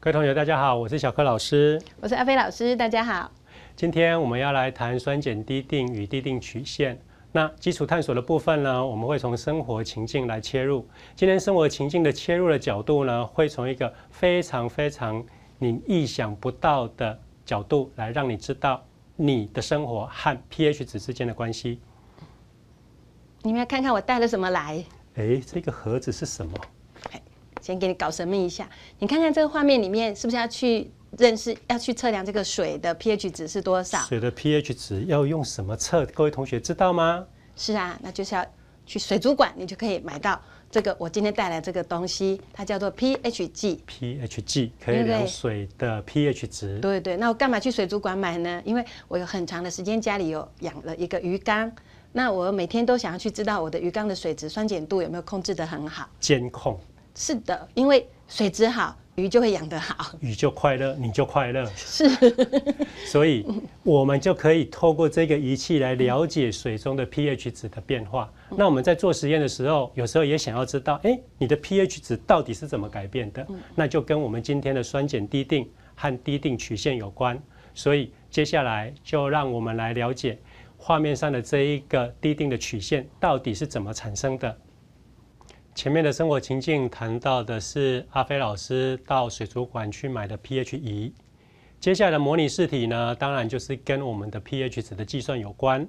各位同学，大家好，我是小柯老师，我是阿飞老师，大家好。今天我们要来谈酸碱滴定与滴定曲线。那基础探索的部分呢，我们会从生活情境来切入。今天生活情境的切入的角度呢，会从一个非常非常你意想不到的角度，来让你知道你的生活和 pH 值之间的关系。你们要看看我带了什么来？哎，这个盒子是什么？先给你搞神秘一下，你看看这个画面里面是不是要去认识、要去测量这个水的 pH 值是多少？水的 pH 值要用什么测？各位同学知道吗？是啊，那就是要去水族馆，你就可以买到这个。我今天带来这个东西，它叫做 pH 计，pH 计可以量水的 pH 值。对对，那我干嘛去水族馆买呢？因为我有很长的时间家里有养了一个鱼缸，那我每天都想要去知道我的鱼缸的水质酸碱度有没有控制得很好，监控。是的，因为水质好，鱼就会养得好，鱼就快乐，你就快乐。是，所以我们就可以透过这个仪器来了解水中的 pH 值的变化。那我们在做实验的时候，有时候也想要知道，哎，你的 pH 值到底是怎么改变的？那就跟我们今天的酸碱滴定和滴定曲线有关。所以接下来就让我们来了解画面上的这一个滴定的曲线到底是怎么产生的。前面的生活情境谈到的是阿飞老师到水族馆去买的 pH 仪，接下来的模拟试题呢，当然就是跟我们的 pH 值的计算有关。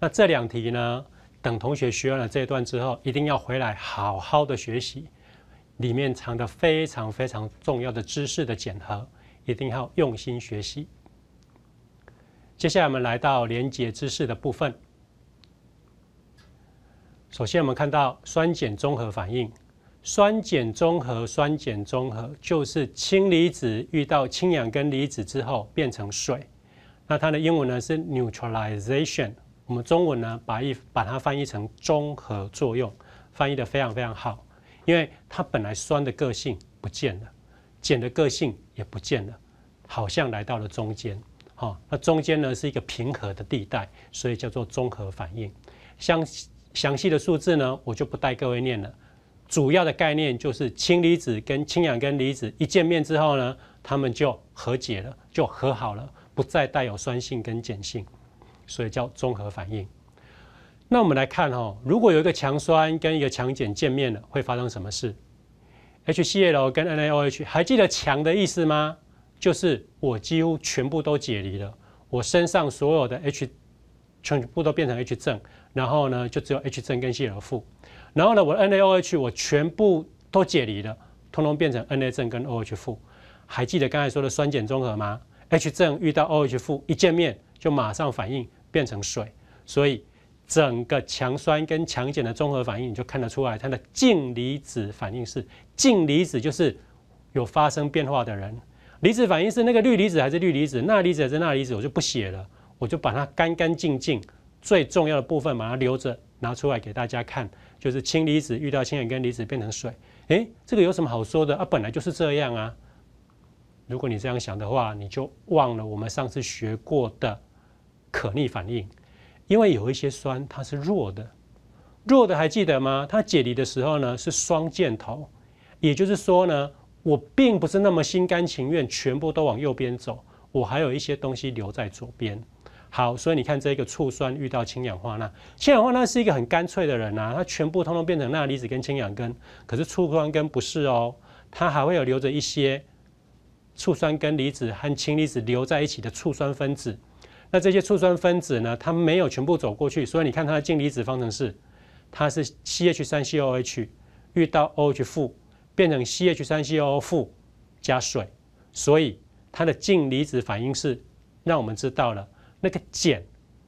那这两题呢，等同学学完了这一段之后，一定要回来好好的学习里面藏的非常非常重要的知识的检核，一定要用心学习。接下来我们来到连接知识的部分。首先，我们看到酸碱中和反应。酸碱中和，酸碱中和，就是氢离子遇到氢氧根离子之后变成水。那它的英文呢是 neutralization。我们中文呢把一把它翻译成中和作用，翻译的非常非常好。因为它本来酸的个性不见了，碱的个性也不见了，好像来到了中间。好，那中间呢是一个平和的地带，所以叫做中和反应。像。详细的数字呢，我就不带各位念了。主要的概念就是氢离子跟氢氧根离子一见面之后呢，他们就和解了，就和好了，不再带有酸性跟碱性，所以叫综合反应。那我们来看哈，如果有一个强酸跟一个强碱见面了，会发生什么事？HCl 跟 NaOH，还记得强的意思吗？就是我几乎全部都解离了，我身上所有的 H。全部都变成 H 正，然后呢，就只有 H 正跟 c h 负。然后呢，我的 NaOH 我全部都解离了，通通变成 Na 正跟 OH 负。还记得刚才说的酸碱中和吗？H 正遇到 OH 负一见面就马上反应变成水。所以整个强酸跟强碱的综合反应，你就看得出来它的净离子反应是净离子就是有发生变化的人。离子反应是那个氯离子还是氯离子，钠离子还是钠离子，我就不写了。我就把它干干净净，最重要的部分把它留着拿出来给大家看，就是氢离子遇到氢氧根离子变成水。诶，这个有什么好说的啊？本来就是这样啊。如果你这样想的话，你就忘了我们上次学过的可逆反应，因为有一些酸它是弱的，弱的还记得吗？它解离的时候呢是双箭头，也就是说呢，我并不是那么心甘情愿全部都往右边走，我还有一些东西留在左边。好，所以你看这个醋酸遇到氢氧化钠，氢氧化钠是一个很干脆的人呐，它全部通通变成钠离子跟氢氧根。可是醋酸根不是哦，它还会有留着一些醋酸根离子和氢离子留在一起的醋酸分子。那这些醋酸分子呢，它没有全部走过去，所以你看它的净离子方程式，它是 CH3COH 遇到 OH 负变成 CH3COO 负加水，所以它的净离子反应是让我们知道了。那个碱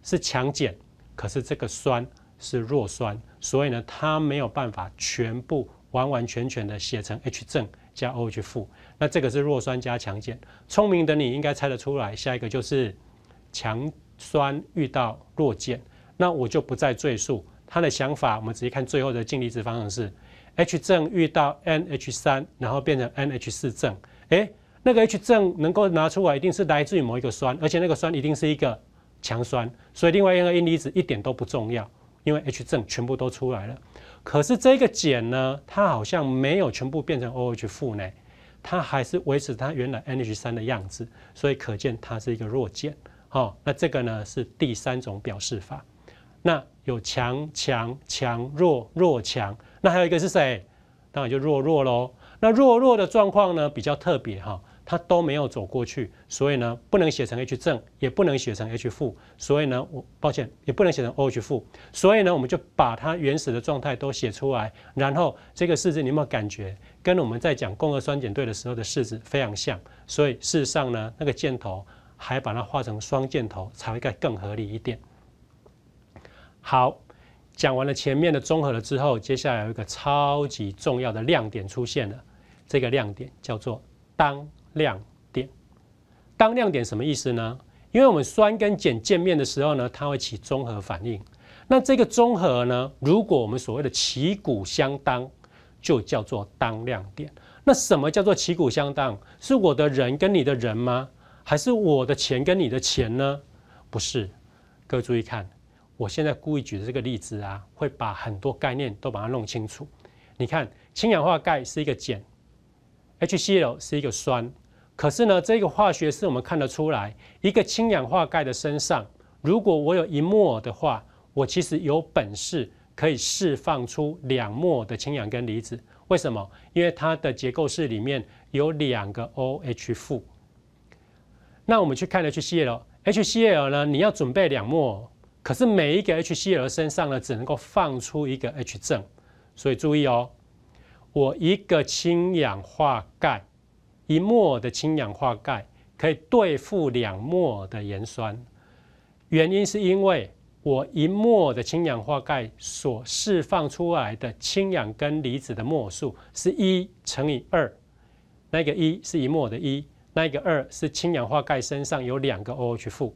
是强碱，可是这个酸是弱酸，所以呢，它没有办法全部完完全全的写成 H 正加 OH 负。那这个是弱酸加强碱，聪明的你应该猜得出来，下一个就是强酸遇到弱碱，那我就不再赘述它的想法。我们直接看最后的净离子方程式：H 正遇到 NH 三，然后变成 NH 四正。哎。那个 H 正能够拿出来，一定是来自于某一个酸，而且那个酸一定是一个强酸，所以另外一个阴离子一点都不重要，因为 H 正全部都出来了。可是这个碱呢，它好像没有全部变成 OH 负呢，它还是维持它原来 NH 三的样子，所以可见它是一个弱碱。好，那这个呢是第三种表示法。那有强强强弱弱强，那还有一个是谁？当然就弱弱喽。那弱弱的状况呢比较特别哈。它都没有走过去，所以呢，不能写成 H 正，也不能写成 H 负，所以呢，我抱歉，也不能写成 OH 负，所以呢，我们就把它原始的状态都写出来。然后这个式子你有没有感觉，跟我们在讲共轭酸碱对的时候的式子非常像？所以事实上呢，那个箭头还把它画成双箭头，才会更更合理一点。好，讲完了前面的综合了之后，接下来有一个超级重要的亮点出现了。这个亮点叫做当。亮点，当亮点什么意思呢？因为我们酸跟碱见面的时候呢，它会起中和反应。那这个中和呢，如果我们所谓的旗鼓相当，就叫做当亮点。那什么叫做旗鼓相当？是我的人跟你的人吗？还是我的钱跟你的钱呢？不是，各位注意看，我现在故意举的这个例子啊，会把很多概念都把它弄清楚。你看，氢氧化钙是一个碱，HCl 是一个酸。可是呢，这个化学式我们看得出来，一个氢氧化钙的身上，如果我有一摩尔的话，我其实有本事可以释放出两摩尔的氢氧根离子。为什么？因为它的结构式里面有两个 O H 负。那我们去看 H C l，H C l 呢，你要准备两摩尔，可是每一个 H C l 身上呢，只能够放出一个 H 正。所以注意哦，我一个氢氧化钙。一摩的氢氧化钙可以对付两摩的盐酸，原因是因为我一摩的氢氧化钙所释放出来的氢氧根离子的摩尔数是一乘以二，那个一是一摩的一，那个二是氢氧化钙身上有两个 OH 负。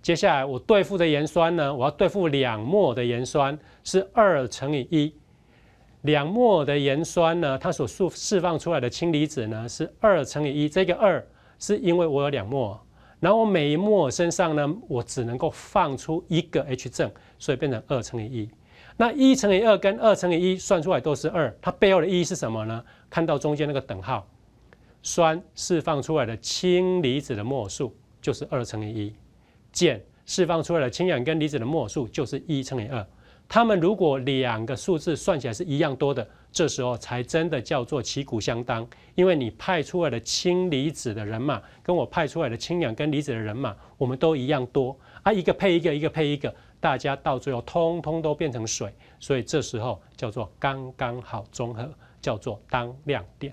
接下来我对付的盐酸呢，我要对付两摩的盐酸是二乘以一。两摩尔的盐酸呢，它所释释放出来的氢离子呢是二乘以一，这个二是因为我有两摩尔，然后我每一摩尔身上呢，我只能够放出一个 H 正，所以变成二乘以一。那一乘以二跟二乘以一算出来都是二，它背后的一是什么呢？看到中间那个等号，酸释放出来的氢离子的摩数就是二乘以一，碱释放出来的氢氧根离子的摩数就是一乘以二。他们如果两个数字算起来是一样多的，这时候才真的叫做旗鼓相当。因为你派出来的氢离子的人马，跟我派出来的氢氧根离子的人马，我们都一样多啊，一个配一个，一个配一个，大家到最后通通都变成水，所以这时候叫做刚刚好中和，叫做当量点。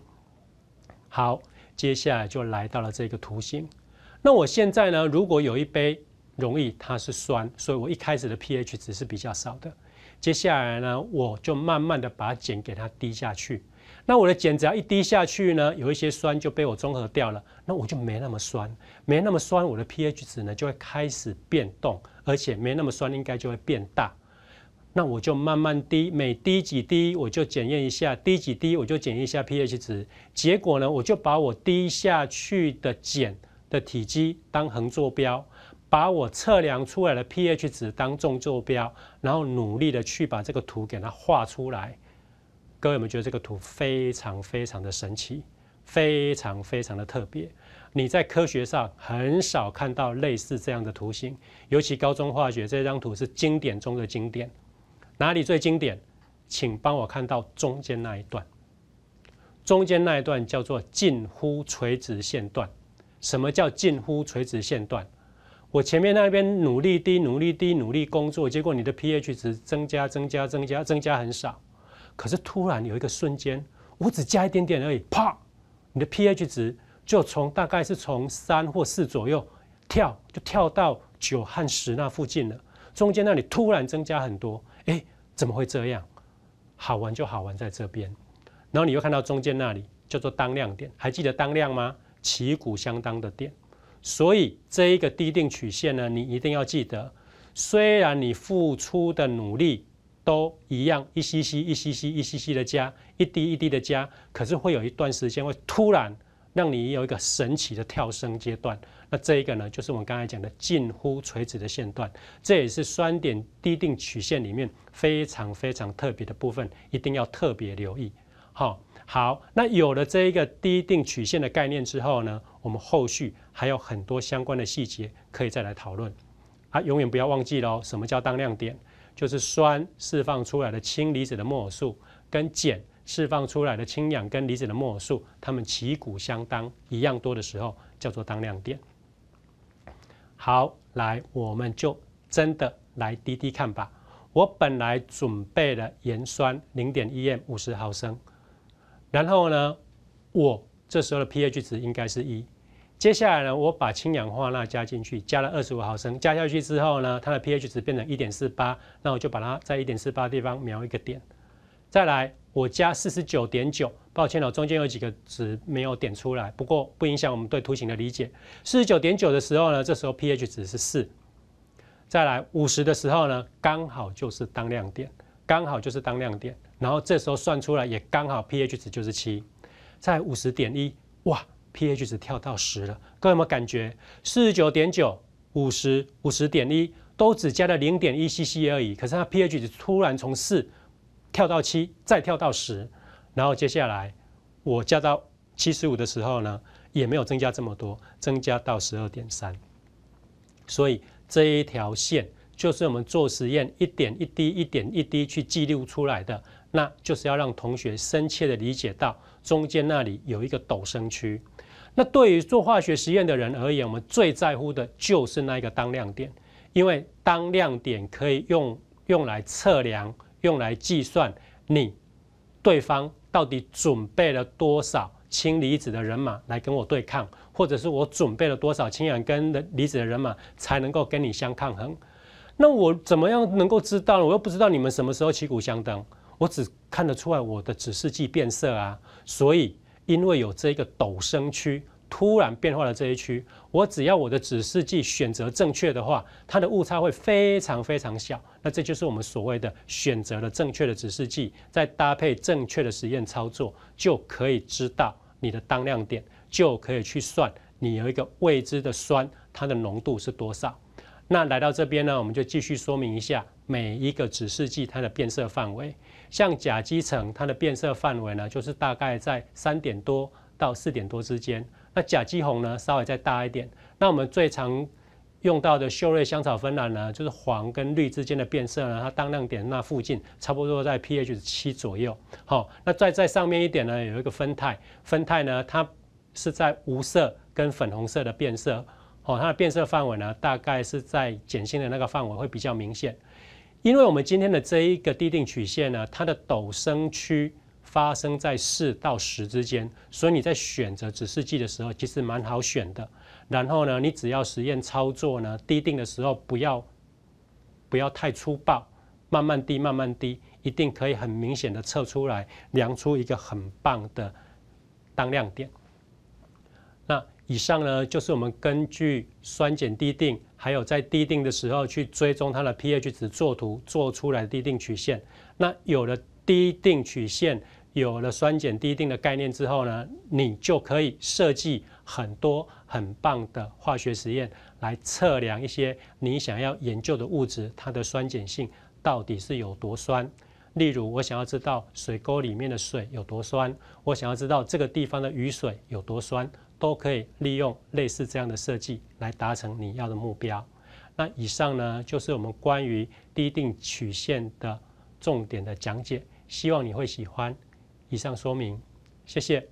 好，接下来就来到了这个图形。那我现在呢，如果有一杯容易它是酸，所以我一开始的 pH 值是比较少的。接下来呢，我就慢慢的把碱给它滴下去。那我的碱只要一滴下去呢，有一些酸就被我中和掉了，那我就没那么酸，没那么酸，我的 pH 值呢就会开始变动，而且没那么酸应该就会变大。那我就慢慢滴，每滴几滴我就检验一下，滴几滴我就检验一下 pH 值。结果呢，我就把我滴下去的碱的体积当横坐标。把我测量出来的 pH 值当纵坐标，然后努力的去把这个图给它画出来。各位有没有觉得这个图非常非常的神奇，非常非常的特别？你在科学上很少看到类似这样的图形，尤其高中化学这张图是经典中的经典。哪里最经典？请帮我看到中间那一段。中间那一段叫做近乎垂直线段。什么叫近乎垂直线段？我前面那边努力低，努力低，努力工作，结果你的 pH 值增加，增加，增加，增加很少。可是突然有一个瞬间，我只加一点点而已，啪，你的 pH 值就从大概是从三或四左右跳，就跳到九和十那附近了。中间那里突然增加很多，哎，怎么会这样？好玩就好玩在这边。然后你又看到中间那里叫做当量点，还记得当量吗？旗鼓相当的点。所以这一个低定曲线呢，你一定要记得，虽然你付出的努力都一样，一 cc 一 cc 一 cc 的加，一滴一滴的加，可是会有一段时间会突然让你有一个神奇的跳升阶段。那这一个呢，就是我们刚才讲的近乎垂直的线段，这也是酸点低定曲线里面非常非常特别的部分，一定要特别留意。好，好，那有了这一个低定曲线的概念之后呢？我们后续还有很多相关的细节可以再来讨论，啊，永远不要忘记喽，什么叫当量点？就是酸释放出来的氢离子的摩尔数，跟碱释放出来的氢氧根离子的摩尔数，它们旗鼓相当，一样多的时候，叫做当量点。好，来，我们就真的来滴滴看吧。我本来准备了盐酸零点一 M 五十毫升，然后呢，我。这时候的 pH 值应该是一。接下来呢，我把氢氧化钠加进去，加了二十五毫升，加下去之后呢，它的 pH 值变成一点四八，那我就把它在一点四八地方描一个点。再来，我加四十九点九，抱歉了，中间有几个值没有点出来，不过不影响我们对图形的理解。四十九点九的时候呢，这时候 pH 值是四。再来五十的时候呢，刚好就是当量点，刚好就是当量点，然后这时候算出来也刚好 pH 值就是七。在五十点一哇，pH 值跳到十了，各位有没有感觉？四十九点九、五十、五十点一，都只加了零点一 c c 而已。可是它 pH 值突然从四跳到七，再跳到十，然后接下来我加到七十五的时候呢，也没有增加这么多，增加到十二点三。所以这一条线就是我们做实验一点一滴一点一滴去记录出来的。那就是要让同学深切的理解到中间那里有一个陡升区。那对于做化学实验的人而言，我们最在乎的就是那一个当亮点，因为当亮点可以用用来测量、用来计算你对方到底准备了多少氢离子的人马来跟我对抗，或者是我准备了多少氢氧根的离子的人马才能够跟你相抗衡。那我怎么样能够知道？我又不知道你们什么时候旗鼓相当。我只看得出来我的指示剂变色啊，所以因为有这个陡升区突然变化了这一区，我只要我的指示剂选择正确的话，它的误差会非常非常小。那这就是我们所谓的选择了正确的指示剂，再搭配正确的实验操作，就可以知道你的当量点，就可以去算你有一个未知的酸它的浓度是多少。那来到这边呢，我们就继续说明一下每一个指示剂它的变色范围。像甲基橙，它的变色范围呢，就是大概在三点多到四点多之间。那甲基红呢，稍微再大一点。那我们最常用到的溴瑞香草酚兰呢，就是黄跟绿之间的变色呢，它当亮点那附近，差不多在 pH 七左右。好，那再在上面一点呢，有一个酚酞，酚酞呢，它是在无色跟粉红色的变色。哦，它的变色范围呢，大概是在碱性的那个范围会比较明显，因为我们今天的这一个滴定曲线呢，它的陡升区发生在四到十之间，所以你在选择指示剂的时候，其实蛮好选的。然后呢，你只要实验操作呢，滴定的时候不要不要太粗暴，慢慢滴，慢慢滴，一定可以很明显的测出来，量出一个很棒的当量点。那。以上呢，就是我们根据酸碱滴定，还有在滴定的时候去追踪它的 pH 值，做图做出来的滴定曲线。那有了滴定曲线，有了酸碱滴定的概念之后呢，你就可以设计很多很棒的化学实验，来测量一些你想要研究的物质它的酸碱性到底是有多酸。例如，我想要知道水沟里面的水有多酸，我想要知道这个地方的雨水有多酸。都可以利用类似这样的设计来达成你要的目标。那以上呢，就是我们关于低定曲线的重点的讲解，希望你会喜欢。以上说明，谢谢。